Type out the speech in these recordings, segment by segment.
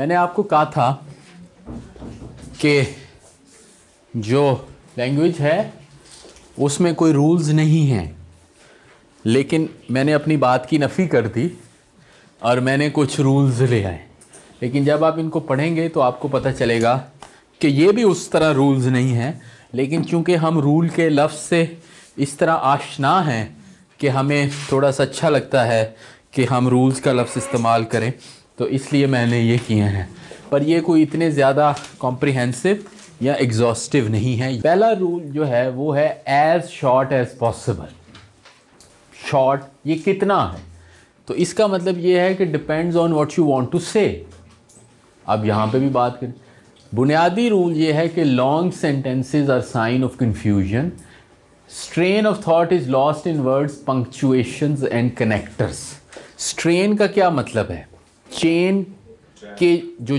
मैंने आपको कहा था कि जो लैंग्वेज है उसमें कोई रूल्स नहीं हैं लेकिन मैंने अपनी बात की नफ़ी कर दी और मैंने कुछ रूल्स ले आए लेकिन जब आप इनको पढ़ेंगे तो आपको पता चलेगा कि ये भी उस तरह रूल्स नहीं हैं लेकिन चूंकि हम रूल के लफ्ज़ से इस तरह आशना हैं कि हमें थोड़ा सा अच्छा लगता है कि हम रूल्स का लफ्ज़ इस्तेमाल करें तो इसलिए मैंने ये किए हैं पर ये कोई इतने ज़्यादा कॉम्प्रिहेंसिव या एग्जॉस्टिव नहीं है पहला रूल जो है वो है as short as possible short ये कितना है तो इसका मतलब ये है कि depends on what you want to say अब यहाँ पे भी बात करें बुनियादी रूल ये है कि long sentences are sign of confusion strain of thought is lost in words punctuations and connectors strain का क्या मतलब है चेन के जो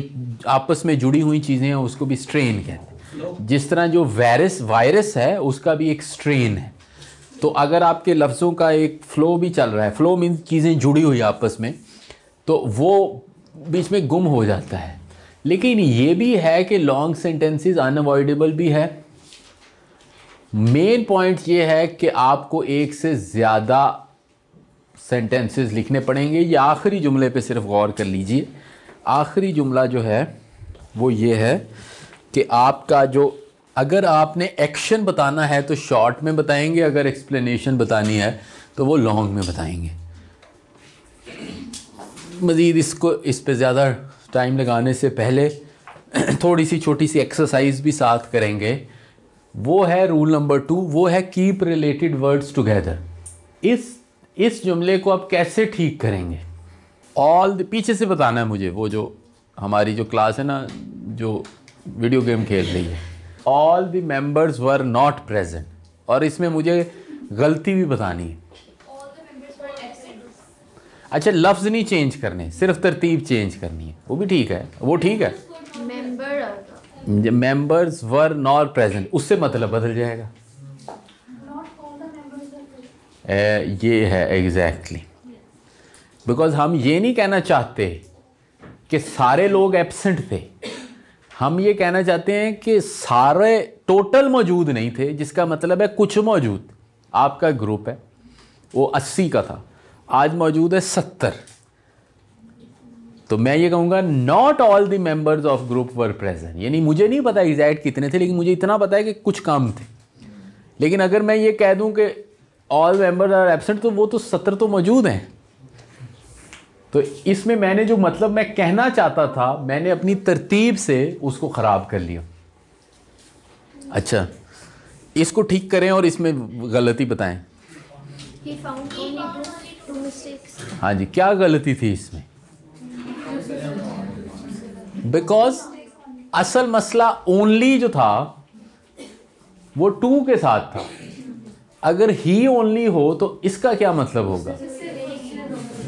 आपस में जुड़ी हुई चीज़ें हैं उसको भी स्ट्रेन कहते हैं जिस तरह जो वायरस वायरस है उसका भी एक स्ट्रेन है तो अगर आपके लफ्ज़ों का एक फ़्लो भी चल रहा है फ़्लो मीन चीज़ें जुड़ी हुई आपस में तो वो बीच में गुम हो जाता है लेकिन ये भी है कि लॉन्ग सेंटेंसेस अनअवॉइडेबल भी है मेन पॉइंट ये है कि आपको एक से ज़्यादा सेंटेंसेस लिखने पड़ेंगे या आखिरी जुमले पे सिर्फ गौर कर लीजिए आखिरी जुमला जो है वो ये है कि आपका जो अगर आपने एक्शन बताना है तो शॉर्ट में बताएंगे अगर एक्सप्लेनेशन बतानी है तो वो लॉन्ग में बताएंगे मज़ीद इसको इस पर ज़्यादा टाइम लगाने से पहले थोड़ी सी छोटी सी एक्सरसाइज भी साथ करेंगे वो है रूल नंबर टू वो है कीप रिलेटेड वर्ड्स टुगेदर इस इस जुमले को आप कैसे ठीक करेंगे ऑल पीछे से बताना है मुझे वो जो हमारी जो क्लास है ना जो वीडियो गेम खेल रही है all the members were not present और इसमें मुझे गलती भी बतानी है अच्छा लफ्ज़ नहीं चेंज करने सिर्फ तरतीब चेंज करनी है वो भी ठीक है वो ठीक है मेंबर्स वर नॉट प्रेजेंट उससे मतलब बदल जाएगा ये है एग्जैक्टली बिकॉज हम ये नहीं कहना चाहते कि सारे लोग एबसेंट थे हम ये कहना चाहते हैं कि सारे टोटल मौजूद नहीं थे जिसका मतलब है कुछ मौजूद आपका ग्रुप है वो अस्सी का था आज मौजूद है सत्तर तो मैं ये कहूँगा not all the members of group were present यानी मुझे नहीं पता एग्जैक्ट कितने थे लेकिन मुझे इतना पता है कि कुछ काम थे लेकिन अगर मैं ये कह दूँ कि ऑल मेंबर आर एबसेंट तो वो तो सत्र तो मौजूद हैं तो इसमें मैंने जो मतलब मैं कहना चाहता था मैंने अपनी तरतीब से उसको ख़राब कर लिया अच्छा इसको ठीक करें और इसमें गलती बताएं हाँ जी क्या गलती थी इसमें बिकॉज असल मसला ओनली जो था वो टू के साथ था अगर ही ओनली हो तो इसका क्या मतलब होगा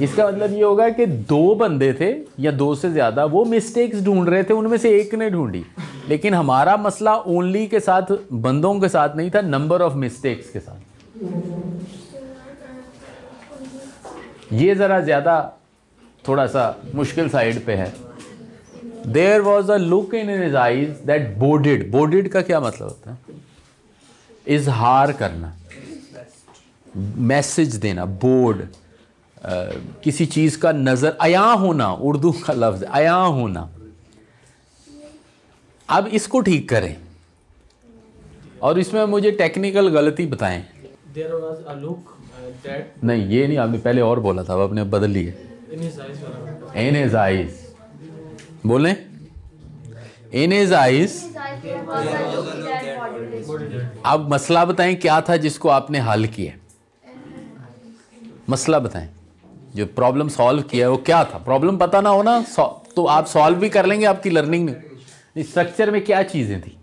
इसका मतलब ये होगा कि दो बंदे थे या दो से ज़्यादा वो मिस्टेक्स ढूंढ रहे थे उनमें से एक ने ढूंढी लेकिन हमारा मसला ओनली के साथ बंदों के साथ नहीं था नंबर ऑफ मिस्टेक्स के साथ ये ज़रा ज़्यादा थोड़ा सा मुश्किल साइड पे है there was a look in his eyes that boded boded का क्या मतलब होता है इजहार करना मैसेज देना बोर्ड किसी चीज़ का नज़र आया होना उर्दू का लफ्ज़ आया होना अब इसको ठीक करें और इसमें मुझे टेक्निकल गलती बताएं uh, नहीं ये नहीं आपने पहले और बोला था अब आपने बदल लिए एनेजाइज बोलें आइज अब मसला बताएं क्या था जिसको आपने हल किया मसला बताएं जो प्रॉब्लम सॉल्व किया है वो क्या था प्रॉब्लम पता ना हो ना तो आप सॉल्व भी कर लेंगे आपकी लर्निंग में स्ट्रक्चर में क्या चीज़ें थी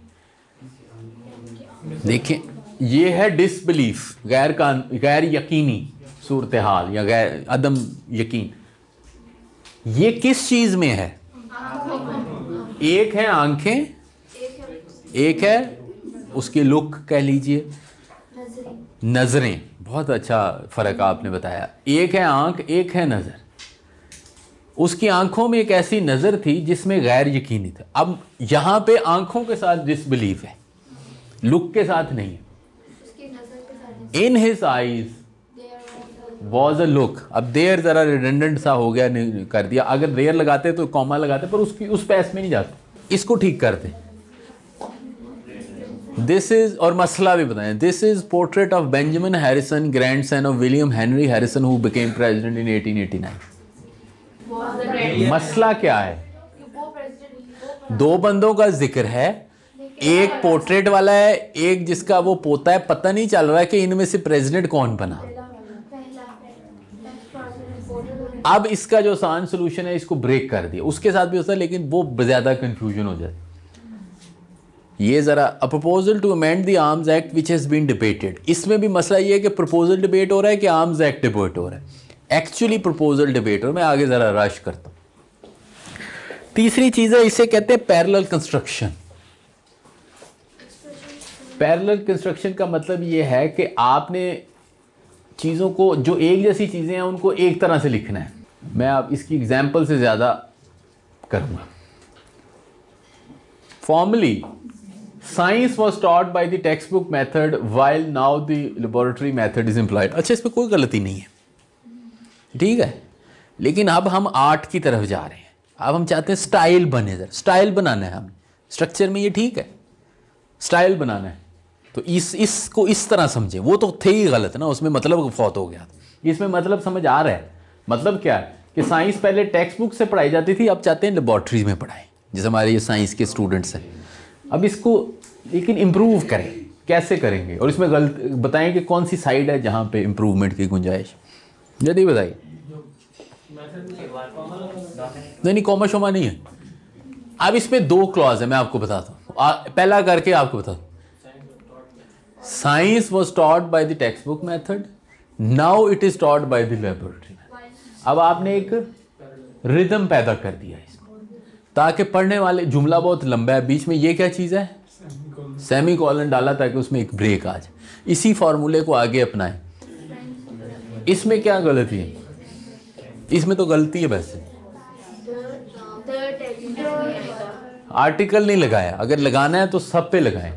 देखें ये है डिसबिलीफ गैर का गैर यकीनी सूरत हाल या गैर अदम यकीन ये किस चीज़ में है एक है आंखें एक है उसके लुक कह लीजिए नज़रें बहुत अच्छा फ़र्क आपने बताया एक है आंख एक है नज़र उसकी आंखों में एक ऐसी नज़र थी जिसमें गैर यकीनी था अब यहाँ पे आंखों के साथ डिसबिलीव है लुक के साथ नहीं है in his eyes was a look अब देर ज़रा रिडेंडेंट सा हो गया कर दिया अगर देर लगाते तो कॉमा लगाते पर उसकी उस पैस में नहीं जाते इसको ठीक करते दिस इज और मसला भी बताएं this is portrait of Benjamin Harrison grandson of William Henry Harrison who became president in 1889 मसला क्या है दो बंदों का जिक्र है एक पोर्ट्रेट वाला है एक जिसका वो पोता है पता नहीं चल रहा है कि इनमें से प्रेसिडेंट कौन बना अब इसका जो आसान सोल्यूशन है इसको ब्रेक कर दिया उसके साथ भी होता है लेकिन वो ज़्यादा कंफ्यूजन हो जाता है ये ज़रा a proposal to amend the arms act which has been debated इसमें भी मसला ये है कि प्रपोजल डिबेट हो रहा है कि आर्म्स एक्ट डिबेट हो रहा है एक्चुअली प्रपोजल डिबेट हो रहा है मैं आगे ज़रा रश करता हूँ तीसरी चीज़ है इसे कहते हैं पैरल कंस्ट्रक्शन पैरल कंस्ट्रक्शन का मतलब ये है कि आपने चीज़ों को जो एक जैसी चीज़ें हैं उनको एक तरह से लिखना है मैं आप इसकी एग्जाम्पल से ज़्यादा करूँगा formerly science was taught by the textbook method while now the laboratory method is employed अच्छा इसमें कोई गलती नहीं है ठीक है लेकिन अब हम आर्ट की तरफ जा रहे हैं अब हम चाहते हैं स्टाइल बने जरा स्टाइल बनाना है हमें स्ट्रक्चर में ये ठीक है स्टाइल बनाना है तो इस इसको इस तरह समझे वो तो थे ही गलत ना उसमें मतलब फौत हो गया इसमें मतलब समझ आ रहा है मतलब क्या है कि साइंस पहले टेक्स्ट बुक से पढ़ाई जाती थी अब चाहते हैं लेबॉर्ट्रीज में पढ़ाएं जैसे हमारे ये साइंस के स्टूडेंट्स हैं अब इसको लेकिन इम्प्रूव करें कैसे करेंगे और इसमें गलत बताएं कि कौन सी साइड है जहाँ पे इम्प्रूवमेंट की गुंजाइश जल्दी बताइए नहीं नहीं कॉमर्स शोमा नहीं है अब इसमें दो क्लॉज है मैं आपको बताता हूँ पहला करके आपको बताता हूँ science was taught by the textbook method now it is taught by the laboratory अब आपने एक रिदम पैदा कर दिया है ताकि पढ़ने वाले जुमला बहुत लंबा है बीच में ये क्या चीज़ है सेमी कॉलन डाला ताकि उसमें एक ब्रेक आ जाए इसी फार्मूले को आगे अपनाएं इसमें क्या गलती है इसमें तो गलती है वैसे आर्टिकल नहीं लगाया अगर लगाना है तो सब पे लगाएं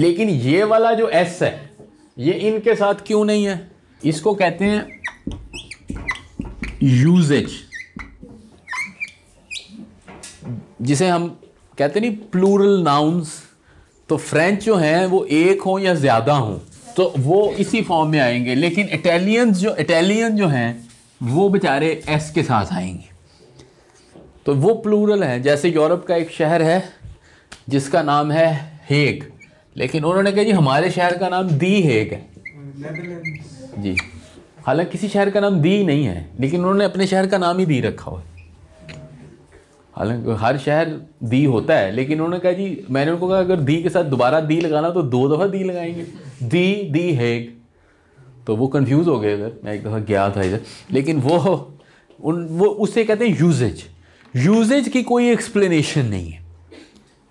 लेकिन ये वाला जो एस है ये इनके साथ क्यों नहीं है इसको कहते हैं यूजेज जिसे हम कहते नहीं प्लूरल नाउन्स तो फ्रेंच जो हैं वो एक हों या ज़्यादा हों तो वो इसी फॉर्म में आएंगे लेकिन इटैलियंस जो इटालियन जो हैं वो बेचारे एस के साथ आएंगे तो वो प्लूरल हैं जैसे यूरोप का एक शहर है जिसका नाम है हेग लेकिन उन्होंने कहा जी हमारे शहर का नाम दी हेग है जी हालांकि किसी शहर का नाम दी नहीं है लेकिन उन्होंने अपने शहर का नाम ही दी रखा हुआ है हालांकि हर शहर दी होता है लेकिन उन्होंने कहा जी मैंने उनको कहा अगर दी के साथ दोबारा दी लगाना तो दो दफ़ा दी लगाएंगे दी दी हेग तो वो कंफ्यूज हो गए इधर मैं एक दफ़ा गया था इधर लेकिन वो उन वो उसे कहते हैं यूजेज यूजेज की कोई एक्सप्लेनेशन नहीं है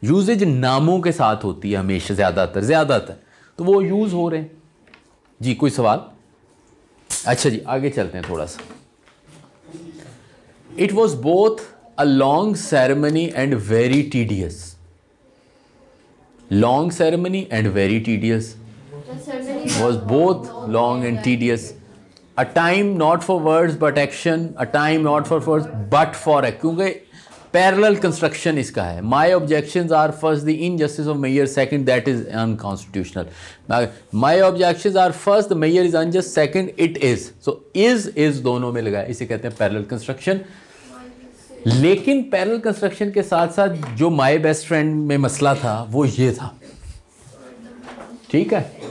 यूजेज नामों के साथ होती है हमेशा ज़्यादातर ज़्यादातर तो वो यूज़ हो रहे हैं जी कोई सवाल अच्छा जी आगे चलते हैं थोड़ा सा it was both a long ceremony and very tedious. Long ceremony and very tedious. Was both long and tedious. A time not for words but action. A time not for words but for action. क्योंकि parallel construction इसका है My objections are first the injustice of mayor. Second that is unconstitutional. My objections are first the mayor is unjust. Second it is. So is is दोनों में लगा इसे कहते हैं parallel construction. लेकिन पैरल कंस्ट्रक्शन के साथ साथ जो माई बेस्ट फ्रेंड में मसला था वो ये था ठीक है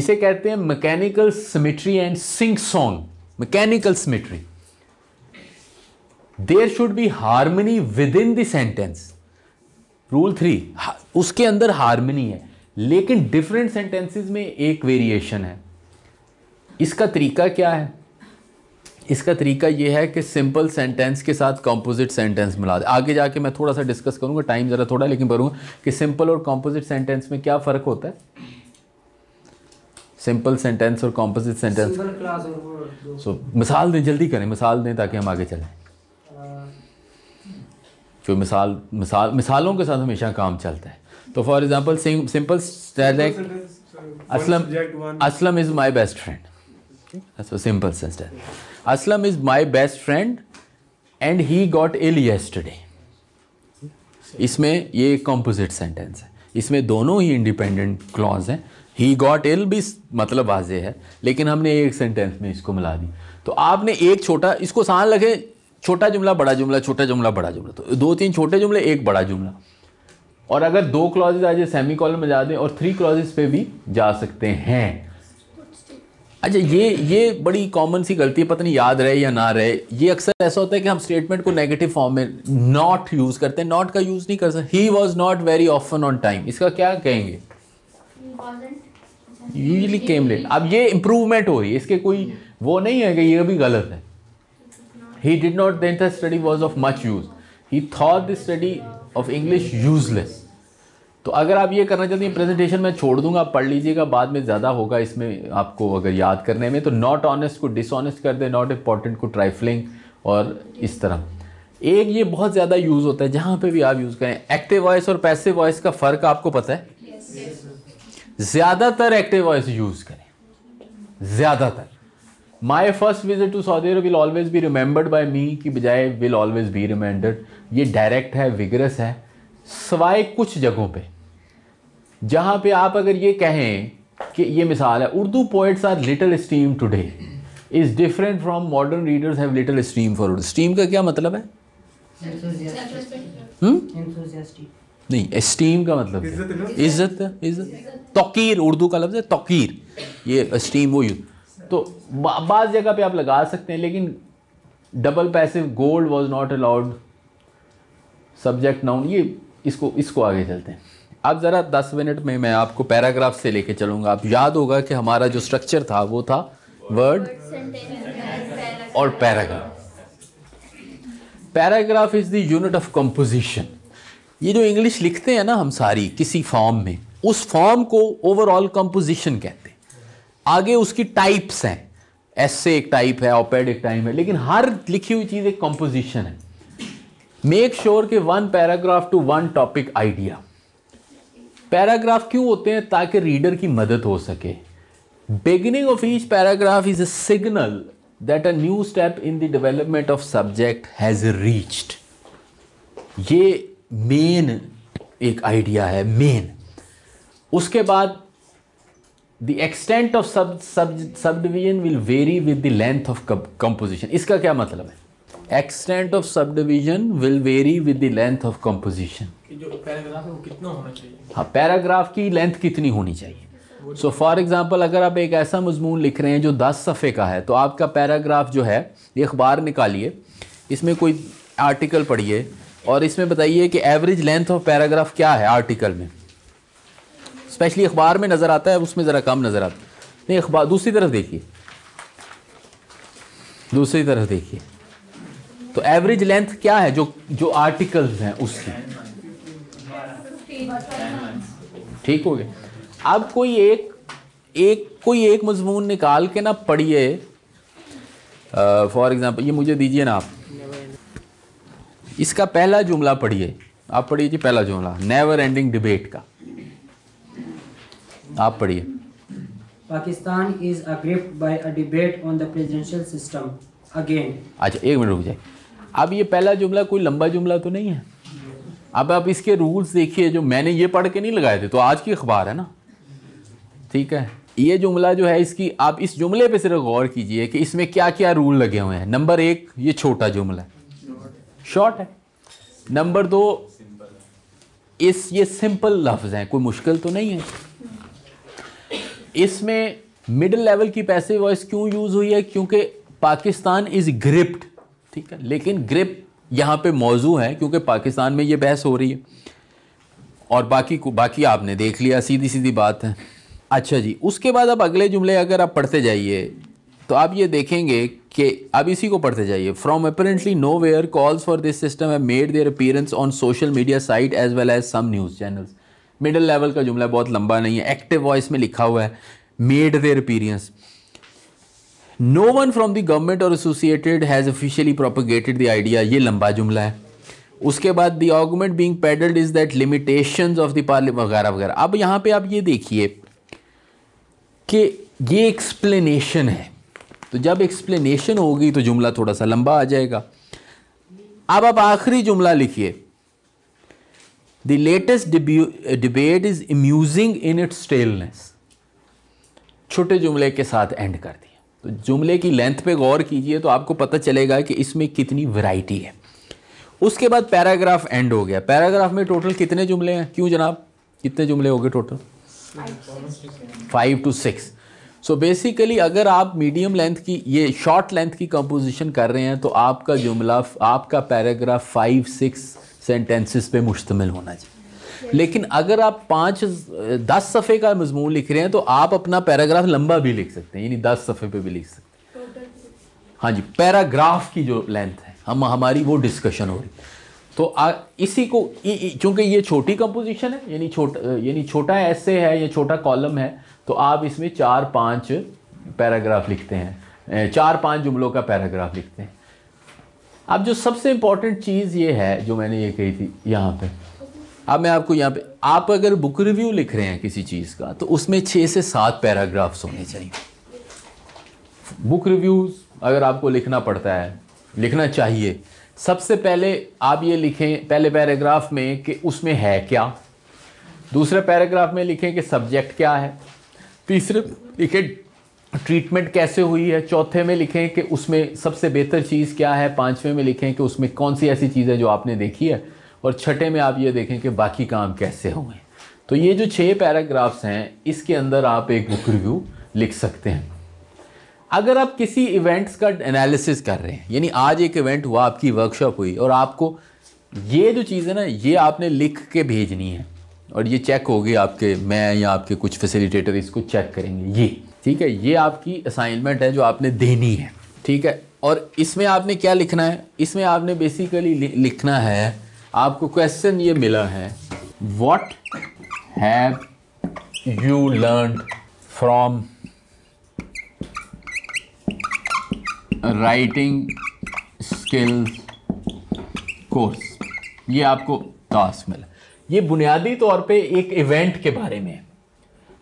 इसे कहते हैं mechanical symmetry and singsong mechanical symmetry there should be harmony within sentence rule three उसके अंदर हारमनी है लेकिन डिफरेंट सेंटेंसेस में एक वेरिएशन है इसका तरीका क्या है इसका तरीका ये है कि सिंपल सेंटेंस के साथ कॉम्पोजिट सेंटेंस मिला दे आगे जाके मैं थोड़ा सा डिस्कस करूँगा टाइम ज़रा थोड़ा लेकिन करूँगा कि सिंपल और कॉम्पोजिट सेंटेंस में क्या फ़र्क होता है सिंपल सेंटेंस और कॉम्पोजिट सेंटेंस सो मिसाल दें जल्दी करें मिसाल दें ताकि हम आगे चलें जो मिसाल मिसाल मिसालों के साथ हमेशा काम चलता है तो for example simple Aslam Aslam is my best friend simple sentence Aslam is my best friend and he got ill yesterday. इसमें ये कॉम्पोजिट सेंटेंस है इसमें दोनों ही इंडिपेंडेंट क्लॉज हैं ही गॉट इल भी मतलब वाजे है लेकिन हमने एक सेंटेंस में इसको मिला दी तो आपने एक छोटा इसको सहान लगे छोटा जुमला बड़ा जुमला छोटा जुमला बड़ा जुमला तो दो तीन छोटे जुमले एक बड़ा जुमला और अगर दो क्लॉजेज आज सेमी कॉलम में जा दें और थ्री क्लॉजेज पे भी जा सकते हैं अच्छा ये ये बड़ी कॉमन सी गलती है पता नहीं याद रहे या ना रहे ये अक्सर ऐसा होता है कि हम स्टेटमेंट को नेगेटिव फॉर्म में नॉट यूज़ करते हैं नॉट का यूज़ नहीं कर सकते he was not very often on time इसका क्या कहेंगे यूजली केम लेट अब ये इम्प्रूवमेंट हो रही है इसके कोई वो नहीं है कि ये भी गलत है he did not think the study was of much use he thought the study of English useless तो अगर आप ये करना चाहते हैं प्रेजेंटेशन मैं छोड़ दूंगा आप पढ़ लीजिएगा बाद में ज़्यादा होगा इसमें आपको अगर याद करने में तो नॉट ऑनेस्ट को डिसऑनेस्ट कर दे नॉट इम्पॉर्टेंट को ट्राइफलिंग और इस तरह एक ये बहुत ज़्यादा यूज़ होता है जहाँ पे भी आप यूज़ करें एक्टिव वॉइस और पैसिव वॉइस का फ़र्क आपको पता है ज़्यादातर एक्टिव वॉइस यूज़ करें ज़्यादातर my first visit to Saudi Arabia will always be remembered by me की बजाय विल ऑलवेज बी रिमेंडर्ड ये डायरेक्ट है विगरस है सवाए कुछ जगहों पर जहाँ पे आप अगर ये कहें कि ये मिसाल है Urdu poets are little steam today is different from modern readers have little steam for steam का क्या मतलब है हम्म? नहीं स्टीम का मतलब इज्जत इज्जत तोकीर उर्दू का लफ्ज़ है तोकीर ये स्टीम वो यू तो बाज़ जगह पे आप लगा सकते हैं लेकिन double passive could was not allowed subject noun ये इसको इसको आगे चलते हैं अब ज़रा दस मिनट में मैं आपको पैराग्राफ से लेके चलूँगा आप याद होगा कि हमारा जो स्ट्रक्चर था वो था वर्ड और paragraph paragraph is the unit of composition ये जो इंग्लिश लिखते हैं ना हम सारी किसी फॉर्म में उस फॉर्म को ओवरऑल कंपोजिशन कहते हैं आगे उसकी टाइप्स हैं ऐसे एक टाइप है ऑपेड एक टाइप है लेकिन हर लिखी हुई चीज़ एक कंपोजिशन है मेक श्योर के one paragraph to one topic idea paragraph क्यों होते हैं ताकि रीडर की मदद हो सके beginning of each paragraph is a signal that a new step in the development of subject has reached ये मेन एक आइडिया है मेन उसके बाद the extent of sub sub subdivision will vary with the length of composition इसका क्या मतलब है extent of sub division will vary with the length of composition हाँ पैराग्राफ की लेंथ कितनी होनी चाहिए सो फॉर एग्ज़ाम्पल अगर आप एक ऐसा मजमून लिख रहे हैं जो दस सफ़े का है तो आपका पैराग्राफ जो है ये अखबार निकालिए इसमें कोई आर्टिकल पढ़िए और इसमें बताइए कि एवरेज लेंथ ऑफ पैराग्राफ क्या है आर्टिकल में स्पेशली अखबार में नज़र आता है उसमें ज़रा कम नज़र आता है नहीं अखबार दूसरी तरफ देखिए दूसरी तरफ देखिए तो एवरेज लेंथ क्या है जो जो आर्टिकल्स हैं उसकी ठीक हो गया अब कोई एक एक कोई एक मजमून निकाल के ना पढ़िए फॉर एग्ज़ाम्पल ये मुझे दीजिए ना आप इसका पहला जुमला पढ़िए आप पढ़िए जी पहला जुमला नेवर एंडिंग डिबेट का आप पढ़िए Pakistan is gripped by a debate on the presidential system again अच्छा एक मिनट रुक जाए अब ये पहला जुमला कोई लंबा जुमला तो नहीं है अब आप इसके रूल्स देखिए जो मैंने ये पढ़ के नहीं लगाए थे तो आज की अखबार है ना ठीक है ये जुमला जो है इसकी आप इस जुमले पे सिर्फ गौर कीजिए कि इसमें क्या क्या रूल लगे हुए हैं नंबर एक ये छोटा जुमला है शॉर्ट है नंबर दो इस ये सिंपल लफ्ज़ हैं कोई मुश्किल तो नहीं है इसमें मिडिल लेवल की पैसे वॉइस क्यों यूज़ हुई है क्योंकि पाकिस्तान इज़ ग्रिप्ड ठीक है लेकिन ग्रिप यहाँ पे मौजू है क्योंकि पाकिस्तान में ये बहस हो रही है और बाकी को बाकी आपने देख लिया सीधी सीधी बात है अच्छा जी उसके बाद अब अगले जुमले अगर आप पढ़ते जाइए तो आप ये देखेंगे कि आप इसी को पढ़ते जाइए from apparently nowhere calls for this system have made their appearance on social media site as well as some news channels middle level का जुमला बहुत लंबा नहीं है एक्टिव वॉइस में लिखा हुआ है made their appearance no one from the government or associated has officially propagated the idea ये लंबा जुमला है उसके बाद the argument being peddled is that limitation of the parliament वगैरह वगैरह अब यहां पर आप ये देखिए कि ये एक्सप्लेनेशन है तो जब एक्सप्लेनेशन होगी तो जुमला थोड़ा सा लंबा आ जाएगा अब आप आखिरी जुमला लिखिए the latest debate is amusing in its staleness छोटे जुमले के साथ एंड कर दी तो जुमले की लेंथ पे गौर कीजिए तो आपको पता चलेगा कि इसमें कितनी वैरायटी है उसके बाद पैराग्राफ एंड हो गया पैराग्राफ में टोटल कितने जुमले हैं क्यों जनाब कितने जुमले हो गए total five two six so basically अगर आप मीडियम लेंथ की ये शॉर्ट लेंथ की कंपोजिशन कर रहे हैं तो आपका जुमला आपका पैराग्राफ फाइव सिक्स सेंटेंसेस पे मुश्तमिल होना चाहिए लेकिन अगर आप पाँच दस सफ़े का मजमून लिख रहे हैं तो आप अपना पैराग्राफ लंबा भी लिख सकते हैं यानी दस सफ़े पे भी लिख सकते हैं हाँ जी पैराग्राफ की जो लेंथ है हम हमारी वो डिस्कशन हो रही तो आ, इसी को चूंकि ये छोटी कंपोजिशन है यानी छोटा यानी छोटा ऐसे है या छोटा कॉलम है तो आप इसमें चार पाँच पैराग्राफ लिखते हैं चार पाँच जुमलों का पैराग्राफ लिखते हैं अब जो सबसे इम्पॉर्टेंट चीज़ ये है जो मैंने ये कही थी यहाँ पे अब मैं आपको यहाँ पे आप अगर बुक रिव्यू लिख रहे हैं किसी चीज़ का तो उसमें छः से सात पैराग्राफ्स होने चाहिए बुक रिव्यूज़ अगर आपको लिखना पड़ता है लिखना चाहिए सबसे पहले आप ये लिखें पहले पैराग्राफ में कि उसमें है क्या दूसरे पैराग्राफ में लिखें कि सब्जेक्ट क्या है तीसरे लिखें ट्रीटमेंट कैसे हुई है चौथे में लिखें कि उसमें सबसे बेहतर चीज़ क्या है पाँचवें में लिखें कि उसमें कौन सी ऐसी चीज़ है जो आपने देखी है और छठे में आप ये देखें कि बाकी काम कैसे होंगे तो ये जो छः पैराग्राफ्स हैं इसके अंदर आप एक बुक रिव्यू लिख सकते हैं अगर आप किसी इवेंट्स का एनालिसिस कर रहे हैं यानी आज एक इवेंट हुआ आपकी वर्कशॉप हुई और आपको ये जो चीज़ है ना ये आपने लिख के भेजनी है और ये चेक होगी आपके मैं या आपके कुछ फैसिलिटेटर इसको चेक करेंगे ये ठीक है ये आपकी असाइनमेंट है जो आपने देनी है ठीक है और इसमें आपने क्या लिखना है इसमें आपने बेसिकली लिखना है आपको क्वेश्चन ये मिला है what have you learn from writing skill course ये आपको टास्क मिला ये बुनियादी तौर पे एक इवेंट के बारे में है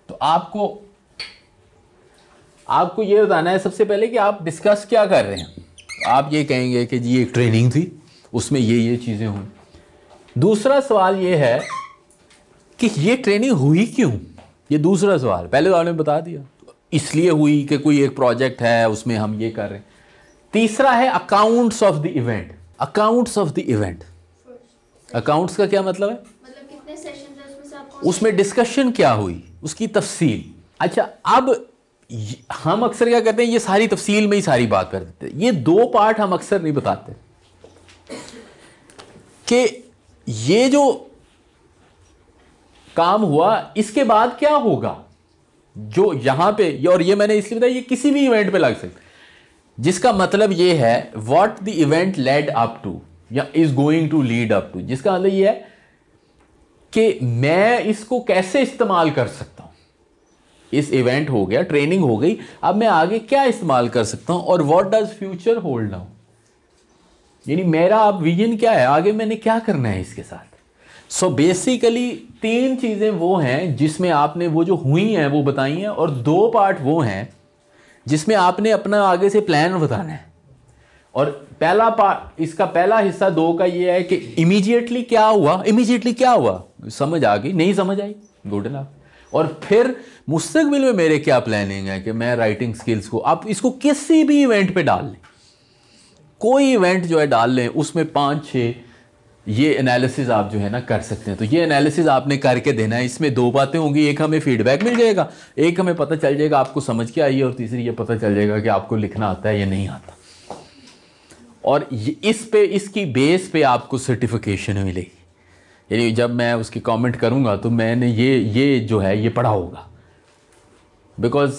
तो आपको आपको ये बताना है सबसे पहले कि आप डिस्कस क्या कर रहे हैं आप ये कहेंगे कि जी एक ट्रेनिंग थी उसमें ये ये चीज़ें हुई दूसरा सवाल ये है कि ये ट्रेनिंग हुई क्यों ये दूसरा सवाल पहले तो में बता दिया इसलिए हुई कि कोई एक प्रोजेक्ट है उसमें हम ये कर रहे हैं तीसरा है accounts of the event accounts of the event accounts का क्या मतलब है मतलब उसमें डिस्कशन क्या हुई उसकी तफसील अच्छा अब हम अक्सर क्या करते हैं ये सारी तफसील में ही सारी बात कर देते हैं ये दो पार्ट हम अक्सर नहीं बताते कि ये जो काम हुआ इसके बाद क्या होगा जो यहां पे और ये मैंने इसलिए बताया ये किसी भी इवेंट पे लग सकता जिसका मतलब ये है what the event led up to या is going to lead up to जिसका मतलब ये है कि मैं इसको कैसे इस्तेमाल कर सकता हूं इस इवेंट हो गया ट्रेनिंग हो गई अब मैं आगे क्या इस्तेमाल कर सकता हूँ और what does future hold now यानी मेरा अब विजन क्या है आगे मैंने क्या करना है इसके साथ सो so बेसिकली तीन चीज़ें वो हैं जिसमें आपने वो जो हुई हैं वो बताई हैं और दो पार्ट वो हैं जिसमें आपने अपना आगे से प्लान बताना है और पहला पार्ट इसका पहला हिस्सा दो का ये है कि इमीजिएटली क्या हुआ इमीजिएटली क्या हुआ समझ आ गई नहीं समझ आई गुड इनफ और फिर मुस्तकबिल में मेरे क्या प्लानिंग है कि मैं राइटिंग स्किल्स को आप इसको किसी भी इवेंट पे डाल लें कोई इवेंट जो है डाल लें उसमें पाँच छः ये एनालिसिस आप जो है ना कर सकते हैं तो ये एनालिसिस आपने करके देना है इसमें दो बातें होंगी एक हमें फीडबैक मिल जाएगा एक हमें पता चल जाएगा आपको समझ के आई है और तीसरी ये पता चल जाएगा कि आपको लिखना आता है या नहीं आता और इस पे इसकी बेस पे आपको सर्टिफिकेशन मिलेगी यानी जब मैं उसकी कमेंट करूँगा तो मैंने ये ये जो है ये पढ़ा होगा बिकॉज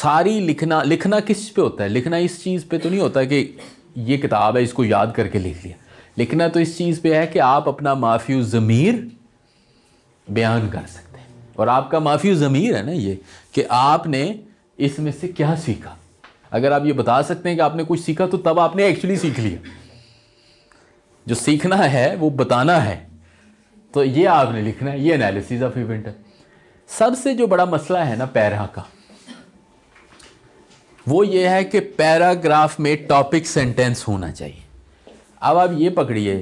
सारी लिखना लिखना किस पे होता है लिखना इस चीज़ पे तो नहीं होता कि ये किताब है इसको याद करके लिख लिया लिखना तो इस चीज़ पे है कि आप अपना माफी ज़मीर बयान कर सकते हैं और आपका माफी ज़मीर है ना ये कि आपने इसमें से क्या सीखा अगर आप ये बता सकते हैं कि आपने कुछ सीखा तो तब आपने एक्चुअली सीख लिया जो सीखना है वो बताना है तो ये आपने लिखना है ये एनालिसिस ऑफ इवेंट है सबसे जो बड़ा मसला है ना पैरा का वो ये है कि पैराग्राफ में टॉपिक सेंटेंस होना चाहिए अब आप ये पकड़िए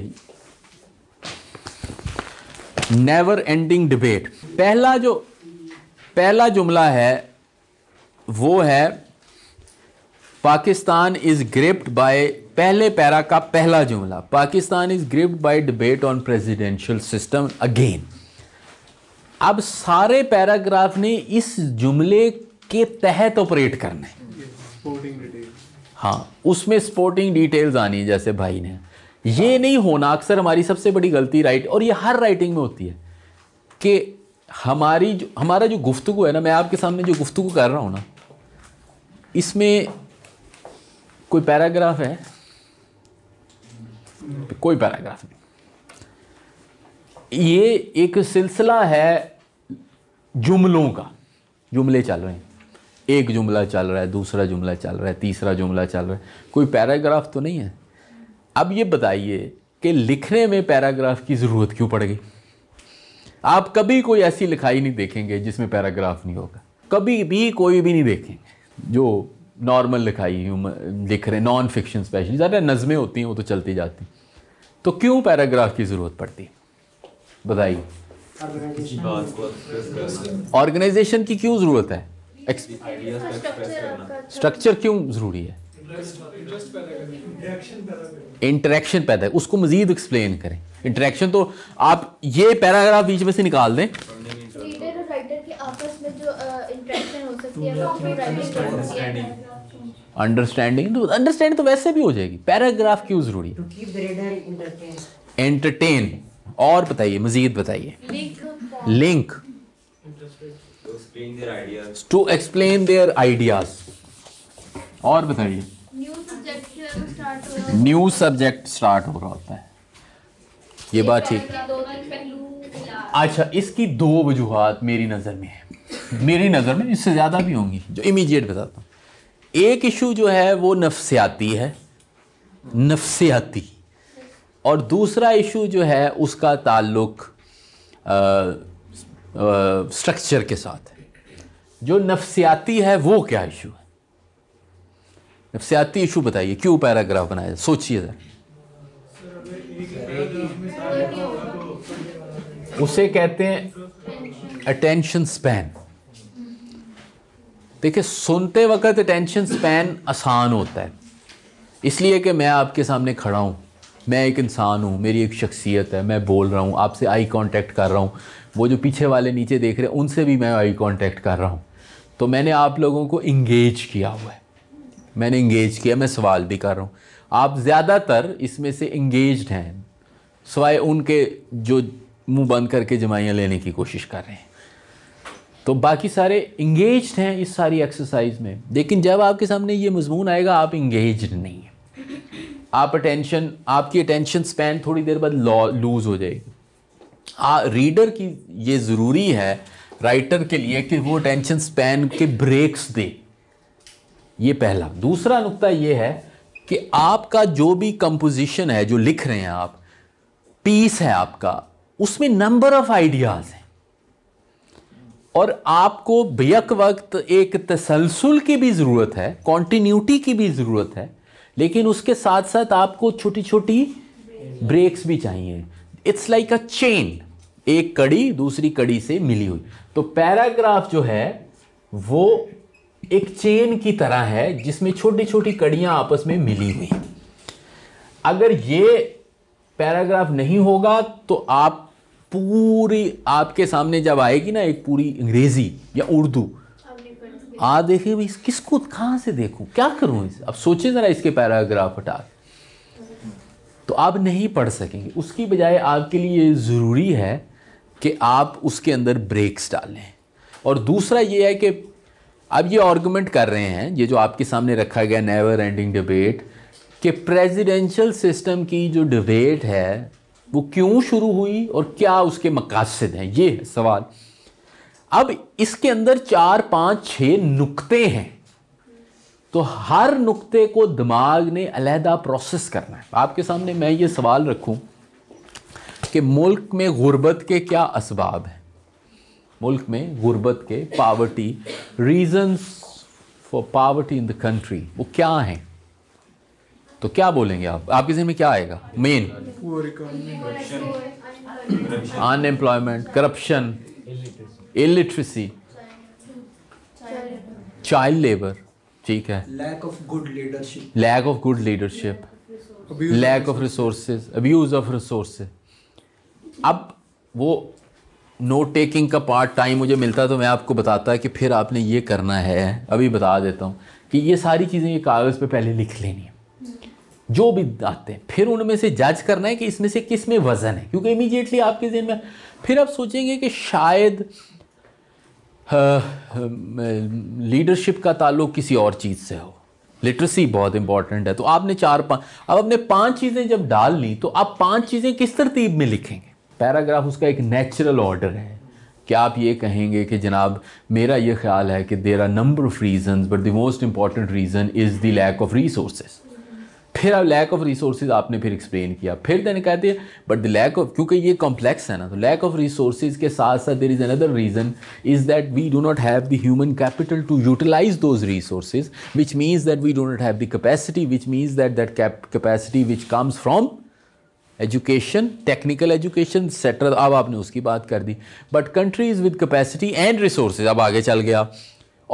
नेवर एंडिंग डिबेट पहला जो पहला जुमला है वो है पाकिस्तान इज़ ग्रिप्ड बाय पहले पैरा का पहला जुमला Pakistan is gripped by debate on presidential system again अब सारे पैराग्राफ ने इस जुमले के तहत ऑपरेट करना है स्पोर्टिंग डिटेल्स हाँ उसमें स्पोर्टिंग डिटेल्स आनी है जैसे भाई ने ये हाँ। नहीं होना अक्सर हमारी सबसे बड़ी गलती राइट और ये हर राइटिंग में होती है कि हमारी जो हमारा जो गुफ्तु है ना मैं आपके सामने जो गुफ्तु कर रहा हूँ ना इसमें कोई पैराग्राफ है कोई पैराग्राफ नहीं ये एक सिलसिला है जुमलों का जुमले चल रहे हैं एक जुमला चल रहा है दूसरा जुमला चल रहा है तीसरा जुमला चल रहा है कोई पैराग्राफ तो नहीं है अब ये बताइए कि लिखने में पैराग्राफ की ज़रूरत क्यों पड़ गई आप कभी कोई ऐसी लिखाई नहीं देखेंगे जिसमें पैराग्राफ नहीं होगा कभी भी कोई भी नहीं देखेंगे जो नॉर्मल लिखाई लिख रहे नॉन फिक्शन स्पेशली ज़्यादा नज़में होती हैं वो तो चलती जाती तो क्यों पैराग्राफ की ज़रूरत पड़ती बताइए ऑर्गेनाइजेशन की क्यों ज़रूरत है स्ट्रक्चर क्यों ज़रूरी है इंटरेक्शन पैदा है उसको मजीद एक्सप्लेन करें इंटरेक्शन तो आप ये पैराग्राफ बीच में से निकाल दें अंडरस्टैंडिंग अंडरस्टैंडिंग तो, तो, तो वैसे भी हो जाएगी पैराग्राफ क्यों जरूरी है एंटरटेन और बताइए मजीद बताइए link to explain their ideas to और बताइए न्यू सब्जेक्ट स्टार्ट हो रहा होता है ये बात ठीक अच्छा इसकी दो वजूहत मेरी नज़र में है मेरी नज़र में इससे ज़्यादा भी होंगी जो इमीडिएट बताता हूँ एक इशू जो है वो नफसियाती है नफसियाती और दूसरा इशू जो है उसका ताल्लुक़ स्ट्रक्चर के साथ जो नफसियाती है वो क्या इशू है नफसियाती इशू बताइए क्यों पैराग्राफ बनाया सोचिए सर उसे कहते हैं अटेंशन स्पैन देखिए सुनते वक्त अटेंशन स्पैन आसान होता है इसलिए कि मैं आपके सामने खड़ा हूँ मैं एक इंसान हूँ मेरी एक शख्सियत है मैं बोल रहा हूँ आपसे आई कांटेक्ट कर रहा हूँ वो जो पीछे वाले नीचे देख रहे हैं उनसे भी मैं आई कॉन्टैक्ट कर रहा हूँ तो मैंने आप लोगों को इंगेज किया हुआ है मैंने इंगेज किया मैं सवाल भी कर रहा हूँ आप ज़्यादातर इसमें से इंगेज हैं सवाए उनके जो मुंह बंद करके जमाइयाँ लेने की कोशिश कर रहे हैं तो बाकी सारे इंगेज हैं इस सारी एक्सरसाइज में लेकिन जब आपके सामने ये मजमून आएगा आप इंगेज नहीं हैं आप अटेंशन आपकी अटेंशन स्पैन थोड़ी देर बाद लूज़ हो जाएगी आ, रीडर की ये ज़रूरी है राइटर के लिए कि वो टेंशन स्पैन के ब्रेक्स दे ये पहला दूसरा नुकता ये है कि आपका जो भी कंपोजिशन है जो लिख रहे हैं आप पीस है आपका उसमें नंबर ऑफ आइडियाज़ हैं और आपको बेक वक्त एक तसलसल की भी ज़रूरत है कॉन्टीन्यूटी की भी ज़रूरत है लेकिन उसके साथ साथ आपको छोटी छोटी ब्रेक्स भी चाहिए इट्स लाइक अ चेन एक कड़ी दूसरी कड़ी से मिली हुई तो पैराग्राफ जो है वो एक चेन की तरह है जिसमें छोटी छोटी कड़ियां आपस में मिली हुई अगर ये पैराग्राफ नहीं होगा तो आप पूरी आपके सामने जब आएगी ना एक पूरी अंग्रेज़ी या उर्दू आ देखिए भाई किसको कहाँ से देखूँ क्या करूँ इस अब सोचिए ज़रा इसके पैराग्राफ हटा तो आप नहीं पढ़ सकेंगे उसकी बजाय आपके लिए ज़रूरी है कि आप उसके अंदर ब्रेक्स डालें और दूसरा ये है कि आप ये आर्गूमेंट कर रहे हैं ये जो आपके सामने रखा गया नेवर एंडिंग डिबेट कि प्रेसिडेंशियल सिस्टम की जो डिबेट है वो क्यों शुरू हुई और क्या उसके मकासद हैं ये है सवाल अब इसके अंदर चार पाँच छः नुकते हैं तो हर नुक्ते को दिमाग ने अलहदा प्रोसेस करना है आपके सामने मैं ये सवाल रखूं कि मुल्क में गुर्बत के क्या इसबाब हैं मुल्क में गुर्बत के poverty reasons for poverty in the country वो क्या हैं तो क्या बोलेंगे आप आपके जिम्मे में क्या आएगा main unemployment corruption illiteracy child labour ठीक है lack of good leadership lack of good leadership lack of resources abuse of resource अब वो नोट टेकिंग का पार्ट टाइम मुझे मिलता तो मैं आपको बताता कि फिर आपने ये करना है अभी बता देता हूँ कि ये सारी चीज़ें ये कागज़ पे पहले लिख लेनी है जो भी आते हैं फिर उनमें से जज करना है कि इसमें से किस में वज़न है क्योंकि इमीजिएटली आपके जहन में फिर आप सोचेंगे कि शायद लीडरशिप का ताल्लुक किसी और चीज़ से हो लिटरेसी बहुत इंपॉर्टेंट है तो आपने चार पाँच अब आपने पांच चीज़ें जब डाल ली तो आप पांच चीज़ें किस तरतीब में लिखेंगे पैराग्राफ उसका एक नेचुरल ऑर्डर है क्या आप ये कहेंगे कि जनाब मेरा ये ख्याल है कि there are number of reason but the most important reason is the lack of resources फिर अब लैक ऑफ रिसोर्सेज आपने फिर एक्सप्लेन किया फिर देने कहते हैं बट द लैक ऑफ क्योंकि ये कॉम्प्लेक्स है ना तो लैक ऑफ रिसोर्सेज के साथ साथ there is another reason is that we do not have the human capital to utilise those resources which means that we do not have the capacity which means that that capacity which comes from education technical education cetera अब आपने उसकी बात कर दी but countries with capacity and resource अब आगे चल गया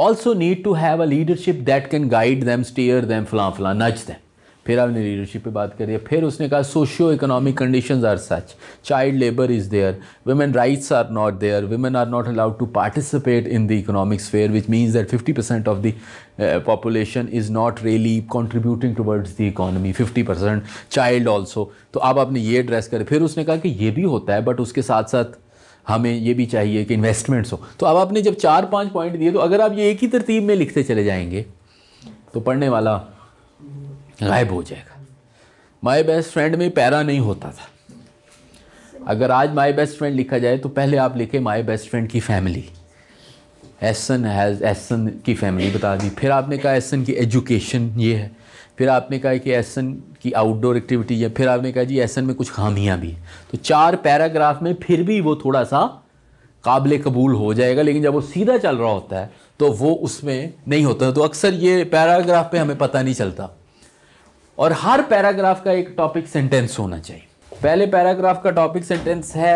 also need to have a leadership that can guide them steer them फलां फलां नच दैम फिर आपने लीडरशिप पे बात करी फिर उसने कहा socio economic conditions are such child labour is there women rights are not there women are not allowed to participate in the economic sphere which means that fifty percent of the population is not really contributing towards the economy fifty percent child also तो अब आपने ये address करें फिर उसने कहा कि ये भी होता है बट उसके साथ साथ हमें ये भी चाहिए कि इन्वेस्टमेंट्स हो तो अब आपने जब चार पांच पॉइंट दिए तो अगर आप ये एक ही तरतीब में लिखते चले जाएंगे तो पढ़ने वाला हाँ। गायब हो जाएगा माई बेस्ट फ्रेंड में पैरा नहीं होता था अगर आज माई बेस्ट फ्रेंड लिखा जाए तो पहले आप लिखे माई बेस्ट फ्रेंड की फैमिली एसन हैज़ एसन की फैमिली बता दी फिर आपने कहा एसन की एजुकेशन ये है फिर आपने कहा कि एसन की आउटडोर एक्टिविटी है फिर आपने कहा जी एसन में कुछ खामियां भी तो चार पैराग्राफ में फिर भी वो थोड़ा सा काबिल कबूल हो जाएगा लेकिन जब वो सीधा चल रहा होता है तो वो उसमें नहीं होता तो अक्सर ये पैराग्राफ पे हमें पता नहीं चलता और हर पैराग्राफ का एक टॉपिक सेंटेंस होना चाहिए पहले पैराग्राफ का टॉपिक सेंटेंस है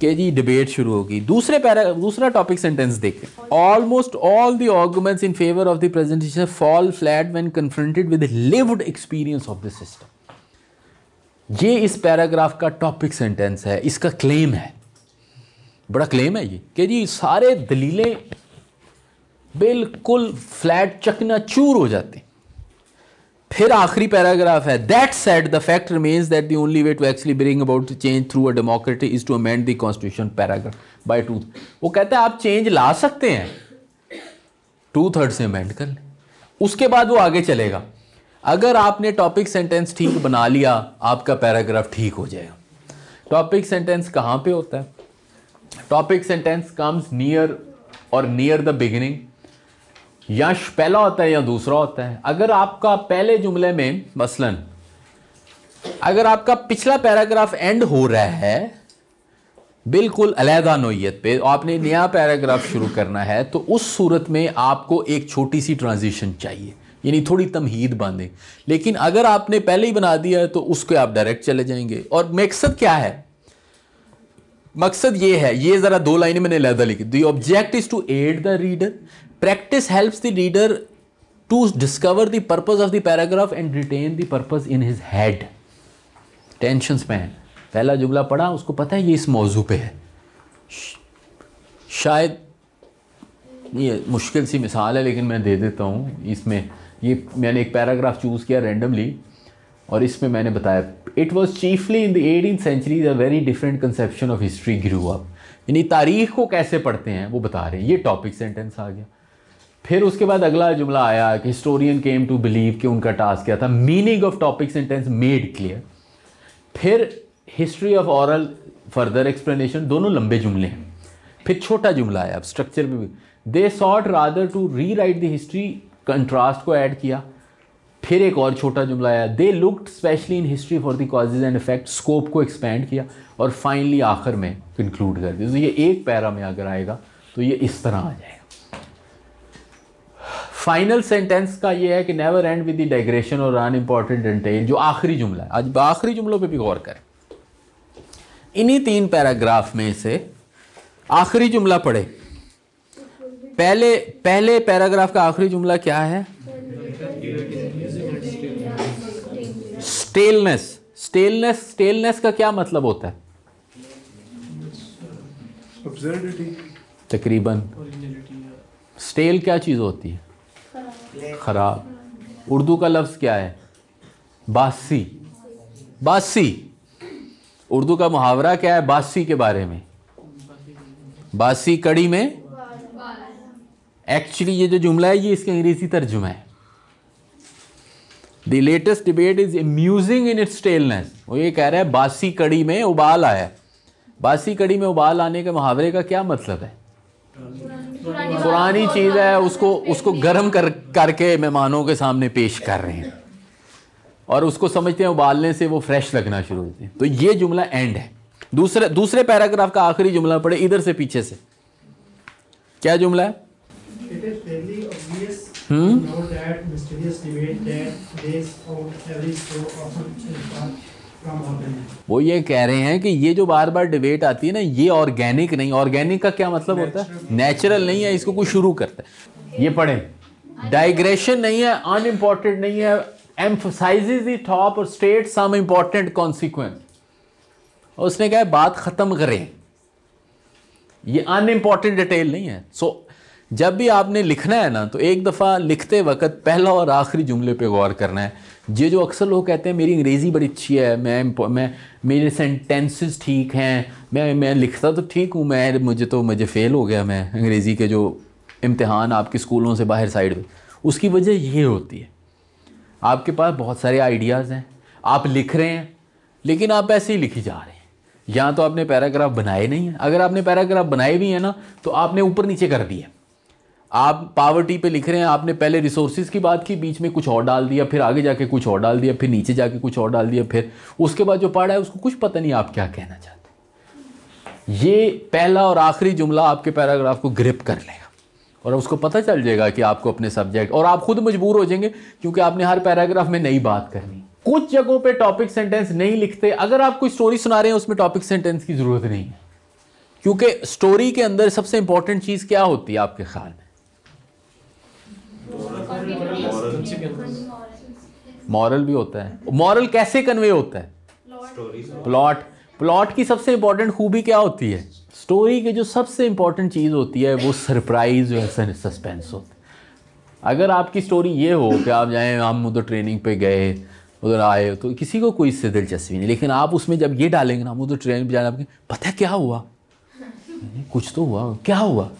कि जी डिबेट शुरू होगी दूसरे पैरा दूसरा टॉपिक सेंटेंस देखें almost all the arguments in favour of the presentation fall flat when confronted with lived experience of the system ये इस पैराग्राफ का टॉपिक सेंटेंस है इसका क्लेम है बड़ा क्लेम है ये कि जी सारे दलीलें बिल्कुल फ्लैट चकना चूर हो जाते हैं फिर आखिरी पैराग्राफ है that set the fact remains that the only way to actually bring about change through a democracy is to amend the constitution paragraph by two वो कहते हैं आप चेंज ला सकते हैं टू थर्ड से अमेंड कर ले उसके बाद वो आगे चलेगा अगर आपने टॉपिक सेंटेंस ठीक बना लिया आपका पैराग्राफ ठीक हो जाएगा टॉपिक सेंटेंस कहाँ पे होता है टॉपिक सेंटेंस कम्स नियर और नियर द बिगिनिंग यश पहला होता है या दूसरा होता है अगर आपका पहले जुमले में मसलन अगर आपका पिछला पैराग्राफ एंड हो रहा है बिल्कुल अलहदा नोयत पे आपने नया पैराग्राफ शुरू करना है तो उस सूरत में आपको एक छोटी सी ट्रांजिशन चाहिए यानी थोड़ी तमहीद बांधे लेकिन अगर आपने पहले ही बना दिया है तो उसके आप डायरेक्ट चले जाएंगे और मकसद क्या है मकसद ये है ये ज़रा दो लाइनें मैंने लहदा लिखी दी object is to aid the reader practice helps the reader to discover the purpose of the paragraph and retain the purpose in his head. Tension span पहला जुमला पढ़ा उसको पता है ये इस मौजू पे है शायद ये मुश्किल सी मिसाल है लेकिन मैं दे देता हूँ इसमें ये मैंने एक पैराग्राफ चूज़ किया रेंडमली और इसमें मैंने बताया it was chiefly in the eighteen century the very different conception of history grew up यानी तारीख को कैसे पढ़ते हैं वो बता रहे हैं ये टॉपिक सेंटेंस आ गया फिर उसके बाद अगला जुमला आया कि हिस्टोरियन केम टू बिलीव कि उनका टास्क क्या था meaning of topic sentence made clear फिर history of oral further explanation दोनों लंबे जुमले हैं फिर छोटा जुमला आया अब स्ट्रक्चर में भी they sought rather to rewrite the history contrast को ऐड किया फिर एक और छोटा जुमला आया they looked especially in history for the causes and effect scope को एक्सपेंड किया और फाइनली आखिर में कंक्लूड कर दिया तो ये एक पैरा में अगर आएगा तो ये इस तरह आ जाएगा फाइनल सेंटेंस का ये है कि never end with the digression और अन इंपॉर्टेंट डिटेल जो आखिरी जुमला है आज आखिरी जुमलों पे भी गौर करें इन्हीं तीन पैराग्राफ में से आखिरी जुमला पढ़े पहले पहले पैराग्राफ का आखिरी जुमला क्या है स्टेलनेस स्टेलनेस स्टेलनेस का क्या मतलब होता है तकरीबन स्टेल क्या चीज़ होती है ख़राब उर्दू का लफ्ज़ क्या है बासी बासी उर्दू का मुहावरा क्या है बासी के बारे में बासी कड़ी में एक्चुअली ये जो जुमला है ये इसके अंग्रेज़ी तर्जुमा है the latest debate is amusing in its tallness वो ये कह रहा है बासी कड़ी में उबाल आया बासी कड़ी में उबाल आने के मुहावरे का क्या मतलब है पुरानी चीज़ है उसको उसको गर्म कर करके मेहमानों के सामने पेश कर रहे हैं और उसको समझते हैं उबालने से वो फ्रेश लगना शुरू होते हैं तो ये जुमला एंड है दूसरे दूसरे पैराग्राफ का आखिरी जुमला पड़े इधर से पीछे से क्या जुमला है वो ये कह रहे हैं कि ये जो बार बार डिबेट आती है ना ये ऑर्गेनिक नहीं ऑर्गेनिक का क्या मतलब होता है नेचुरल नहीं है इसको कुछ शुरू करता है ये पढ़ें डाइग्रेशन नहीं है अनइम्पॉर्टेंट नहीं है एम्फोसाइज टॉप और स्टेट सम इम्पॉर्टेंट कॉन्सिक्वेंस उसने कहा बात ख़त्म करें ये अनइम्पॉर्टेंट डिटेल नहीं है सो so, जब भी आपने लिखना है ना तो एक दफ़ा लिखते वक्त पहला और आखिरी जुमले पे गौर करना है ये जो अक्सर लोग कहते हैं मेरी अंग्रेज़ी बड़ी अच्छी है मैं मैं मेरे सेंटेंसेस ठीक हैं मैं मैं लिखता तो ठीक हूँ मैं मुझे तो मुझे फ़ेल हो गया मैं अंग्रेज़ी के जो इम्तहान आपके स्कूलों से बाहर साइड में उसकी वजह ये होती है आपके पास बहुत सारे आइडियाज़ हैं आप लिख रहे हैं लेकिन आप ऐसे ही लिखी जा रहे हैं या तो आपने पैराग्राफ बनाए नहीं हैं अगर आपने पैराग्राफ बनाए भी हैं ना तो आपने ऊपर नीचे कर दिए आप पावर्टी पे लिख रहे हैं आपने पहले रिसोर्सेज की बात की बीच में कुछ और डाल दिया फिर आगे जाके कुछ और डाल दिया फिर नीचे जाके कुछ और डाल दिया फिर उसके बाद जो पढ़ा है उसको कुछ पता नहीं आप क्या कहना चाहते ये पहला और आखिरी जुमला आपके पैराग्राफ को ग्रिप कर लेगा और उसको पता चल जाएगा कि आपको अपने सब्जेक्ट और आप खुद मजबूर हो जाएंगे क्योंकि आपने हर पैराग्राफ में नई बात करनी कुछ जगहों पे टॉपिक सेंटेंस नहीं लिखते अगर आप कोई स्टोरी सुना रहे हैं उसमें टॉपिक सेंटेंस की ज़रूरत नहीं है क्योंकि स्टोरी के अंदर सबसे इंपॉर्टेंट चीज़ क्या होती है आपके ख्याल में मॉरल भी होता है मॉरल कैसे कन्वे होता है प्लॉट प्लॉट की सबसे इंपॉर्टेंट खूबी क्या होती है स्टोरी की जो सबसे इंपॉर्टेंट चीज़ होती है वो सरप्राइज सस्पेंस होता है अगर आपकी स्टोरी ये हो कि आप जाए हम उधर ट्रेनिंग पे गए उधर आए तो किसी को कोई इससे दिलचस्पी नहीं लेकिन आप उसमें जब ये डालेंगे ना हम उधर ट्रेनिंग पे जाने आपके पता है क्या हुआ कुछ तो हुआ क्या हुआ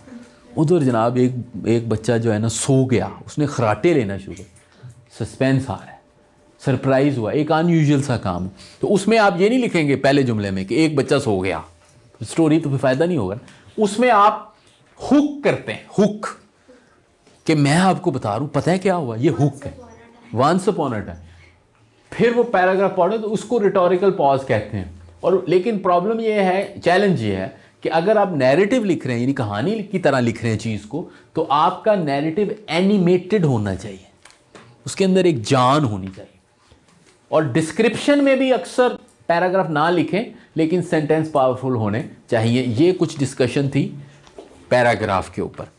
उधर तो जनाब एक एक बच्चा जो है ना सो गया उसने खराटे लेना शुरू किया सस्पेंस आ रहा है सरप्राइज़ हुआ एक अनयूजल सा काम तो उसमें आप ये नहीं लिखेंगे पहले जुमले में कि एक बच्चा सो गया स्टोरी तो फिर फ़ायदा नहीं होगा उसमें आप हुक करते हैं हुक कि मैं आपको बता रहा हूँ पता है क्या हुआ ये हुक है वंस अपॉन पॉनट है फिर वो पैराग्राफ पढ़ो तो उसको रिटोरिकल पॉज कहते हैं और लेकिन प्रॉब्लम ये है चैलेंज ये है कि अगर आप नैरेटिव लिख रहे हैं यानी कहानी की तरह लिख रहे हैं चीज़ को तो आपका नैरेटिव एनिमेटेड होना चाहिए उसके अंदर एक जान होनी चाहिए और डिस्क्रिप्शन में भी अक्सर पैराग्राफ ना लिखें लेकिन सेंटेंस पावरफुल होने चाहिए ये कुछ डिस्कशन थी पैराग्राफ के ऊपर